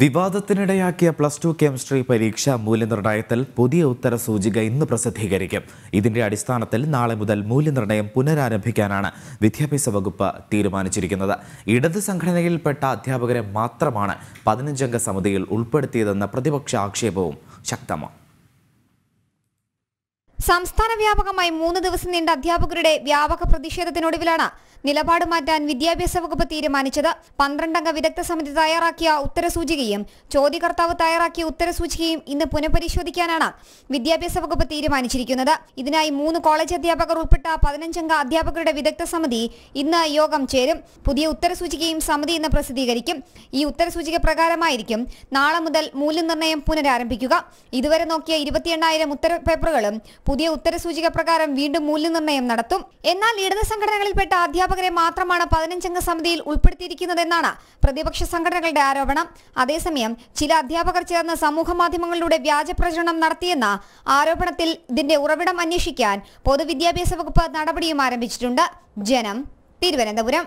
വിവാദത്തിനിടയാക്കിയ plus two chemistry പരീക്ഷാ മൂല്യനിർണ്ണയത്തിൽ പുതിയ ഉത്തര സൂചിക ഇന്ന് പ്രസിദ്ധീകരിക്കും ഇതിന്റെ അടിസ്ഥാനത്തിൽ നാളെ മുതൽ മൂല്യനിർണ്ണയം പുനരാരംഭിക്കാനാണ് വിദ്യാഭ്യാസ വകുപ്പ് തീരുമാനിച്ചിരിക്കുന്നത് ഇടത് സംഘടനയിൽപ്പെട്ട അധ്യാപകരെ മാത്രമാണ് പതിനഞ്ചംഗ സമിതിയിൽ ഉൾപ്പെടുത്തിയതെന്ന പ്രതിപക്ഷ ആക്ഷേപവും ശക്തമാണ് സംസ്ഥാന വ്യാപകമായി മൂന്ന് ദിവസം നീണ്ട അധ്യാപകരുടെ വ്യാപക പ്രതിഷേധത്തിനൊടുവിലാണ് നിലപാട് മാറ്റാൻ വിദ്യാഭ്യാസ വകുപ്പ് തീരുമാനിച്ചത് പന്ത്രണ്ടംഗ വിദഗ്ധ സമിതി തയ്യാറാക്കിയ ഉത്തരസൂചികയും ചോദ്യകർത്താവ് തയ്യാറാക്കിയ ഉത്തരസൂചികയും ഇന്ന് പുനഃപരിശോധിക്കാനാണ് വിദ്യാഭ്യാസ വകുപ്പ് തീരുമാനിച്ചിരിക്കുന്നത് ഇതിനായി മൂന്ന് കോളേജ് അധ്യാപകർ ഉൾപ്പെട്ട പതിനഞ്ചംഗ അധ്യാപകരുടെ വിദഗ്ധ സമിതി ഇന്ന് യോഗം ചേരും പുതിയ ഉത്തരസൂചികയും സമിതി ഇന്ന് പ്രസിദ്ധീകരിക്കും ഈ ഉത്തരസൂചിക പ്രകാരമായിരിക്കും നാളെ മുതൽ മൂല്യനിർണ്ണയം പുനരാരംഭിക്കുക ഇതുവരെ നോക്കിയ ഇരുപത്തിയെണ്ണായിരം ഉത്തര പേപ്പറുകളും പുതിയ ഉത്തരസൂചിക പ്രകാരം വീണ്ടും മൂല്യനിർണ്ണയം നടത്തും എന്നാൽ ഇടത് സംഘടനകളിൽപ്പെട്ട അധ്യാപകരെ മാത്രമാണ് പതിനഞ്ചംഗ സമിതിയിൽ ഉൾപ്പെടുത്തിയിരിക്കുന്നതെന്നാണ് പ്രതിപക്ഷ സംഘടനകളുടെ ആരോപണം അതേസമയം ചില അധ്യാപകർ ചേർന്ന് സമൂഹമാധ്യമങ്ങളിലൂടെ വ്യാജ പ്രചരണം നടത്തിയെന്ന ആരോപണത്തിൽ ഇതിന്റെ ഉറവിടം അന്വേഷിക്കാൻ പൊതുവിദ്യാഭ്യാസ വകുപ്പ് നടപടിയും ആരംഭിച്ചിട്ടുണ്ട് ജനം തിരുവനന്തപുരം